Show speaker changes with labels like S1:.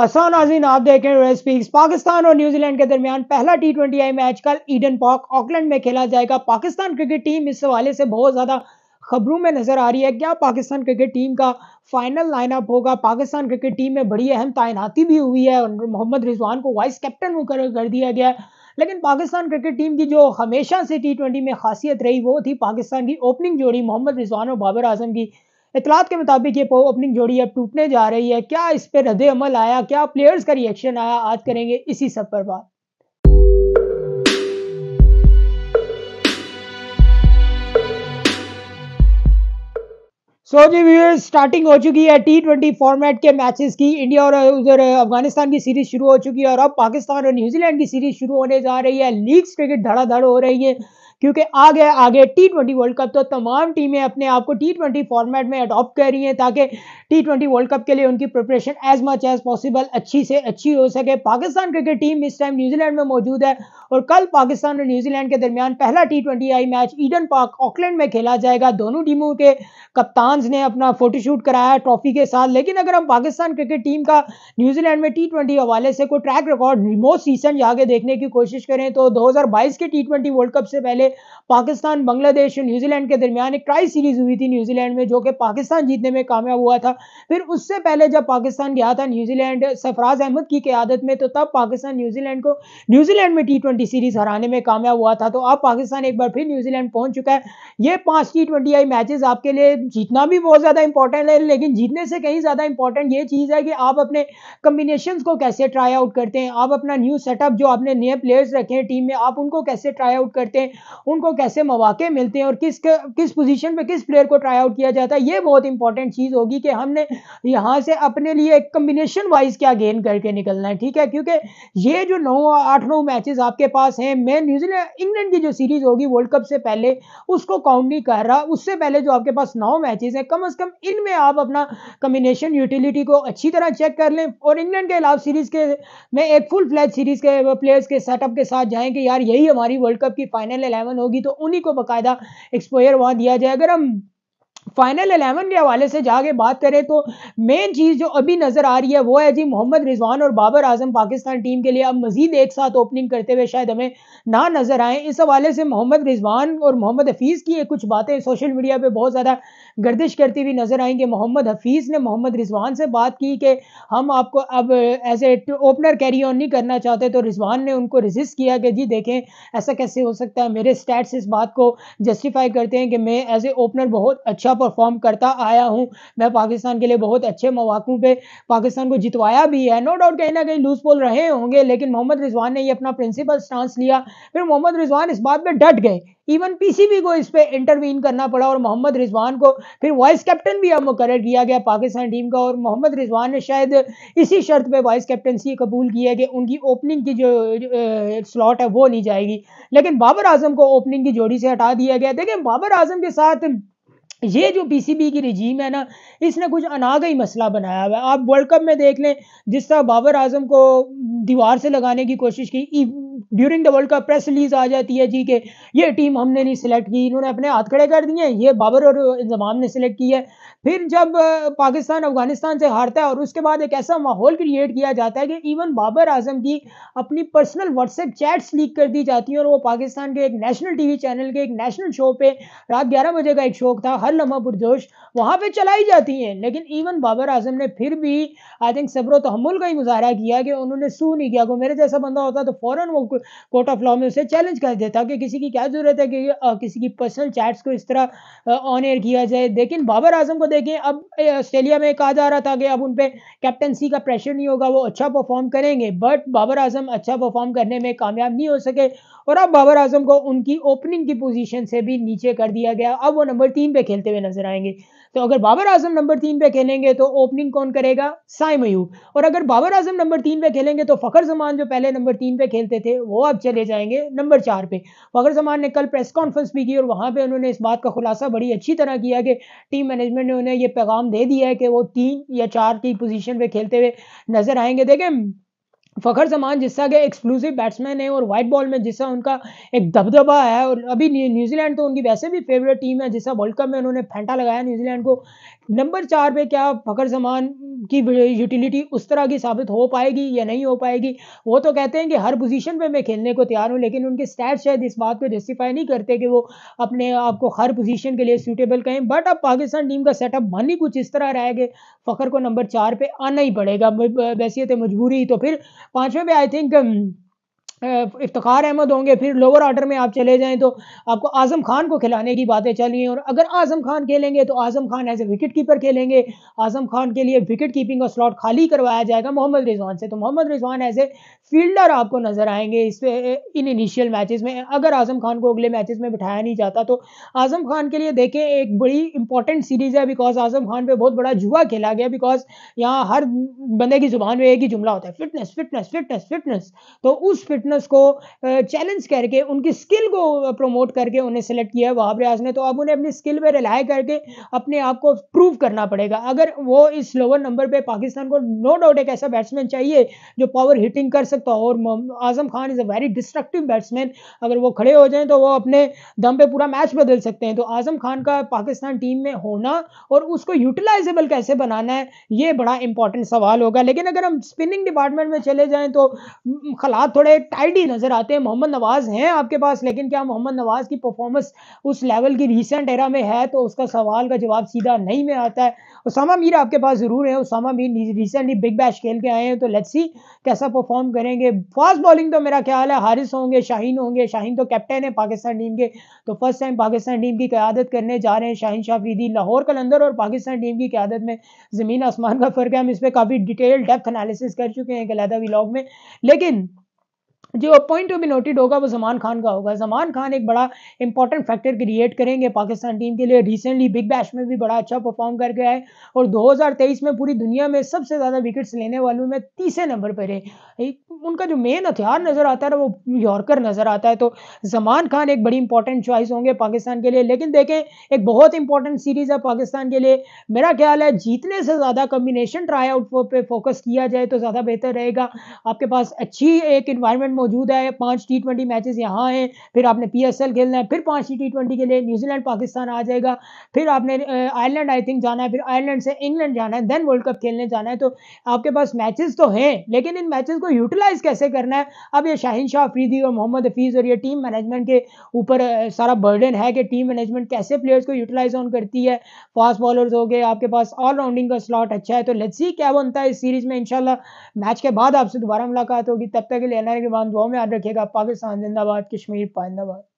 S1: हसान नाजीन आप देख रहे हैं पाकिस्तान और न्यूजीलैंड के दरमियान पहला टी ट्वेंटी आई मैच कल ईडन पार्क ऑकलैंड में खेला जाएगा पाकिस्तान क्रिकेट टीम इस हवाले से बहुत ज़्यादा खबरों में नज़र आ रही है क्या पाकिस्तान क्रिकेट टीम का फाइनल लाइनअप होगा पाकिस्तान क्रिकेट टीम में बड़ी अहम तैनाती भी हुई है और मोहम्मद रिजवान को वाइस कैप्टन मुकर कर दिया गया है लेकिन पाकिस्तान क्रिकेट टीम की जो हमेशा से टी ट्वेंटी में खासियत रही वो थी पाकिस्तान की ओपनिंग जोड़ी मोहम्मद रिजवान और बाबर आजम की इतलात के मुताबिक ये ओपनिंग जोड़ी अब टूटने जा रही है क्या इस पर रद्द अमल आया क्या प्लेयर्स का रिएक्शन आया आज करेंगे इसी सब पर बात सो जी व्यूअर्स स्टार्टिंग हो चुकी है टी ट्वेंटी फॉर्मेट के मैचेस की इंडिया और उधर अफगानिस्तान की सीरीज शुरू हो चुकी है और अब पाकिस्तान और न्यूजीलैंड की सीरीज शुरू होने जा रही है लीग्स क्रिकेट धड़ाधड़ हो रही है क्योंकि आ गया आगे टी ट्वेंटी वर्ल्ड कप तो तमाम टीमें अपने आप को टी ट्वेंटी फॉर्मेट में अडॉप्ट कर रही हैं ताकि टी ट्वेंटी वर्ल्ड कप के लिए उनकी preparation as much as possible अच्छी से अच्छी हो सके पाकिस्तान क्रिकेट टीम इस टाइम न्यूजीलैंड में मौजूद है और कल पाकिस्तान और न्यूजीलैंड के दरमियान पहला T twenty I match Eden Park Auckland में खेला जाएगा दोनों टीमों के कप्तान ने अपना फोटोशूट कराया ट्रॉफी के साथ लेकिन अगर हम पाकिस्तान क्रिकेट टीम का न्यूजीलैंड में टी ट्वेंटी हवाले से कोई ट्रैक रिकॉर्ड मोस्ट रिसेंट आगे देखने की कोशिश करें तो 2022 के टी ट्वेंटी वर्ल्ड कप से पहले पाकिस्तान बांग्लादेश और न्यूजीलैंड के दरमियान एक ट्राई सीरीज हुई थी न्यूजीलैंड में जो कि पाकिस्तान जीतने में कामयाब हुआ था फिर उससे पहले जब पाकिस्तान गया था न्यूजीलैंड सफराज अहमद की क्यादत में तो तब पाकिस्तान न्यूजीलैंड को न्यूजीलैंड में टी सीरीज हराने में कामयाब हुआ था तो अब पाकिस्तान एक बार फिर न्यूजीलैंड पहुंच चुका है ये पांच टी ट्वेंटी आई मैचेस आपके लिए जीतना भी बहुत ज़्यादा इंपॉर्टेंट है लेकिन जीतने से कहीं ज़्यादा इंपॉर्टेंट ये चीज़ है कि आप अपने कम्बिनेशन को कैसे ट्राई आउट करते हैं आप अपना न्यू सेटअप जो आपने नए प्लेयर्स रखे हैं टीम में आप उनको कैसे ट्राई आउट करते हैं उनको कैसे मौाक़े मिलते हैं और किस किस पोजीशन पे किस प्लेयर को ट्राई आउट किया जाता है ये बहुत इंपॉर्टेंट चीज़ होगी कि हमने यहाँ से अपने लिए एक कम्बिनेशन वाइज क्या गेन करके निकलना है ठीक है क्योंकि ये जो नौ आठ नौ मैचेज आपके पास हैं मैं न्यूजीलैंड इंग्लैंड की जो सीरीज़ होगी वर्ल्ड कप से पहले उसको काउंट नहीं कर रहा उससे पहले जो आपके पास नौ मैचेस हैं कम अज़ कम इनमें आप अपना कम्बिनेशन यूटिलिटी को अच्छी तरह चेक कर लें और इंग्लैंड के अलावा सीरीज़ के में एक फुल फ्लैज सीरीज़ के प्लेयर्स के सेटअप के साथ जाएँ कि यार यही हमारी वर्ल्ड कप की फाइनल एलेवन सेवन होगी तो उन्हीं को बाकायदा एक्सपोयर वहां दिया जाए अगर हम फाइनल अलेवन के हवाले से जाके बात करें तो मेन चीज़ जो अभी नज़र आ रही है वो है जी मोहम्मद रिजवान और बाबर आजम पाकिस्तान टीम के लिए अब मजीद एक साथ ओपनिंग करते हुए शायद हमें ना नज़र आए इस हवाले से मोहम्मद रिजवान और मोहम्मद हफीज़ की कुछ बातें सोशल मीडिया पर बहुत ज़्यादा गर्दिश करती हुई नज़र आएंगे मोहम्मद हफीज़ ने मोहम्मद रिजवान से बात की कि हम आपको अब as a opener carry on नहीं करना चाहते तो रिजवान ने उनको रजिस्ट किया कि जी देखें ऐसा कैसे हो सकता है मेरे स्टैट्स इस बात को जस्टिफाई करते हैं कि मैं एज ए ओपनर बहुत अच्छा परफॉर्म करता आया हूँ मैं पाकिस्तान के लिए बहुत अच्छे मौाक़ों पर पाकिस्तान को जितवाया भी है नो डाउट कहीं ना कहीं लूज पोल रहे होंगे लेकिन मोहम्मद रिजवान ने ये अपना प्रिंसिपल स्टांस लिया फिर मोहम्मद रिजवान इस बात पर डट गए इवन पीसीबी को इस पर इंटरवीन करना पड़ा और मोहम्मद रिजवान को फिर वाइस कैप्टन भी अब मुकर किया गया पाकिस्तान टीम का और मोहम्मद रिजवान ने शायद इसी शर्त पे वाइस कैप्टनसी कबूल की है कि उनकी ओपनिंग की जो स्लॉट है वो नहीं जाएगी लेकिन बाबर आजम को ओपनिंग की जोड़ी से हटा दिया गया देखिए बाबर आजम के साथ ये जो पीसीबी की रजीम है ना इसने कुछ अनाग ही मसला बनाया हुआ है आप वर्ल्ड कप में देख लें जिस तरह बाबर आजम को दीवार से लगाने की कोशिश की during the world cup press release आ जाती है जी के ये टीम हमने नहीं सिलेक्ट की इन्होंने अपने हाथ खड़े कर दिए ये बाबर और इंजमाम ने सिलेक्ट की है फिर जब पाकिस्तान अफगानिस्तान से हारता है और उसके बाद एक ऐसा माहौल क्रिएट किया जाता है कि इवन बाबर आजम की अपनी पर्सनल व्हाट्सएप चैट्स लीक कर दी जाती हैं और वो पाकिस्तान के एक नेशनल टी चैनल के एक नेशनल शो पर रात ग्यारह बजे का एक शो था हर लम्हा पुरजोश वहाँ पर चलाई जाती हैं लेकिन इवन बाबर आजम ने फिर भी आई थिंक सब्र तहमुल का ही मुजाहरा किया कि उन्होंने सू नहीं किया को मेरे जैसा बंदा होता तो फ़ौरन वो कोर्ट ऑफ लॉ में उसे चैलेंज कर देता कि किसी की क्या ज़रूरत है कि किसी की पर्सनल चैट्स को इस तरह ऑन एयर किया जाए लेकिन बाबर आजम को देखें अब ऑस्ट्रेलिया में कहा जा रहा था कि अब उन पर कैप्टनसी का प्रेशर नहीं होगा वो अच्छा परफॉर्म करेंगे बट बाबर आजम अच्छा परफॉर्म करने में कामयाब नहीं हो सके और अब बाबर आजम को उनकी ओपनिंग की पोजीशन से भी नीचे कर दिया गया अब वो नंबर तीन पे खेलते हुए नजर आएंगे तो अगर बाबर आजम नंबर तीन पे खेलेंगे तो ओपनिंग कौन करेगा साई मयूर और अगर बाबर आजम नंबर तीन पे खेलेंगे तो फ़खर जमान जो पहले नंबर तीन पे खेलते थे वो अब चले जाएंगे नंबर चार पे फ़खर जमान ने कल प्रेस कॉन्फ्रेंस भी की और वहां पर उन्होंने इस बात का खुलासा बड़ी अच्छी तरह किया कि टीम मैनेजमेंट ने उन्हें यह पैगाम दे दिया है कि वो तीन या चार की पोजिशन पे खेलते हुए नजर आएंगे देखें फ़खर जमान जिसका के एक्सक्लूसिव बैट्समैन है और वाइट बॉल में जिसका उनका एक दबदबा है और अभी न्यूजीलैंड तो उनकी वैसे भी फेवरेट टीम है जिसका वर्ल्ड कप में उन्होंने फेंटा लगाया न्यूजीलैंड को नंबर चार पे क्या फ़खर जमान की यूटिलिटी उस तरह की साबित हो पाएगी या नहीं हो पाएगी वो तो कहते हैं कि हर पोजीशन पर मैं खेलने को तैयार हूँ लेकिन उनके स्टैट शायद इस बात को जस्टिफाई नहीं करते कि वो अपने आप को हर पोजीशन के लिए सूटेबल कहें बट अब पाकिस्तान टीम का सेटअप मन ही कुछ इस तरह रहेगा फ़खर को नंबर चार पर आना ही पड़ेगा वैसी मजबूरी तो फिर 完全没有听懂 इफ्तार अहमद होंगे फिर लोअर ऑर्डर में आप चले जाएं तो आपको आज़म खान को खिलाने की बातें चल रही हैं और अगर आज़म खान खेलेंगे तो Azam Khan as a wicket keeper खेलेंगे आज़म खान के लिए विकेट कीपिंग का स्लॉट खाली करवाया जाएगा मोहम्मद रिजवान से तो Mohammad Rizwan as a fielder आपको नज़र आएंगे इस इन इनिशियल मैच में अगर आज़म खान को अगले मैच में बिठाया नहीं जाता तो आज़म खान के लिए देखें एक बड़ी इंपॉर्टेंट सीरीज़ है बिकॉज आज़म खान पर बहुत बड़ा जुआ खेला गया बिकॉज यहाँ हर बंदे की ज़ुबान में एक ही जुमला होता है फिटनेस फिटनेस फिटनेस फिटनेस तो उस फिटनेस फिटनेस को चैलेंज करके उनकी स्किल को प्रमोट करके उन्हें सेलेक्ट किया है वहाब रियाज ने तो अब उन्हें अपनी स्किल पर रिलाई करके अपने आप को प्रूव करना पड़ेगा अगर वो इस लोअर नंबर पर पाकिस्तान को नो डाउट एक ऐसा बैट्समैन चाहिए जो पावर हिटिंग कर सकता हो और Azam Khan is a very destructive batsman अगर वो खड़े हो जाए तो वो अपने दम पर पूरा मैच बदल सकते हैं तो आजम खान का पाकिस्तान टीम में होना और उसको यूटिलाइजेबल कैसे बनाना है ये बड़ा इंपॉर्टेंट सवाल होगा लेकिन अगर हम स्पिनिंग डिपार्टमेंट में चले जाएं तो खलात थोड़े आईडी नजर आते हैं मोहम्मद नवाज हैं आपके पास लेकिन क्या मोहम्मद नवाज की परफॉर्मेंस उस लेवल की रिसेंट एरा में है तो उसका सवाल का जवाब सीधा नहीं में आता है उसामा मीर आपके पास ज़रूर है Usama Mir recently Big Bash खेल के आए हैं तो लेट्स सी कैसा परफॉर्म करेंगे फास्ट बॉलिंग तो मेरा ख्याल है हारिस होंगे शाहीन होंगे शाहीन तो कैप्टन है पाकिस्तान टीम के तो फर्स्ट टाइम पाकिस्तान टीम की क्यादत करने जा रहे हैं शाहीन शाफरीदी लाहौर कलंदर और पाकिस्तान टीम की क्यादत में ज़मीन आसमान का फ़र्क है हम इस पर काफ़ी डिटेल डेप्थ एनालिसिस कर चुके हैं कलैदा अलहदा में लेकिन जो पॉइंट भी नोटेड होगा वो जमान खान का होगा जमान खान एक बड़ा इंपॉर्टेंट फैक्टर क्रिएट करेंगे पाकिस्तान टीम के लिए रिसेंटली बिग बैश में भी बड़ा अच्छा परफॉर्म कर गया है और 2023 में पूरी दुनिया में सबसे ज़्यादा विकेट्स लेने वालों में तीसरे नंबर पर है उनका जो मेन हथियार नज़र आता है वो यॉर्कर नज़र आता है तो जमान खान एक बड़ी इंपॉर्टेंट चॉइस होंगे पाकिस्तान के लिए लेकिन देखें एक बहुत इंपॉर्टेंट सीरीज़ है पाकिस्तान के लिए मेरा ख्याल है जीतने से ज़्यादा कम्बिनेशन ट्राई आउट पर फोकस किया जाए तो ज़्यादा बेहतर रहेगा आपके पास अच्छी एक इन्वायरमेंट मौजूद है पांच टी ट्वेंटी मैचेस यहाँ हैं फिर आपने पी एस एल खेलना है फिर पांच टी ट्वेंटी के लिए न्यूजीलैंड पाकिस्तान आ जाएगा फिर आपने आयरलैंड आई थिंक जाना है फिर आयरलैंड से इंग्लैंड जाना है देन वर्ल्ड कप खेलने जाना है तो आपके पास मैचेज तो हैं लेकिन इन मैचेज को यूटिलाइज कैसे करना है अब ये शाहिन शाह अफरीदी और मोहम्मद हफीज़ और ये टीम मैनेजमेंट के ऊपर सारा बर्डन है कि टीम मैनेजमेंट कैसे प्लेयर्स को यूटिलाइज ऑन करती है फास्ट बॉलर्स हो गए आपके पास ऑलराउंडिंग का स्लॉट अच्छा है तो लेट्स सी क्या बनता है इस सीरीज में इंशाल्लाह मैच के बाद आपसे दोबारा मुलाकात होगी तब तक के लिए दुआ में याद रखिएगा पाकिस्तान जिंदाबाद कश्मीर पाइंदाबाद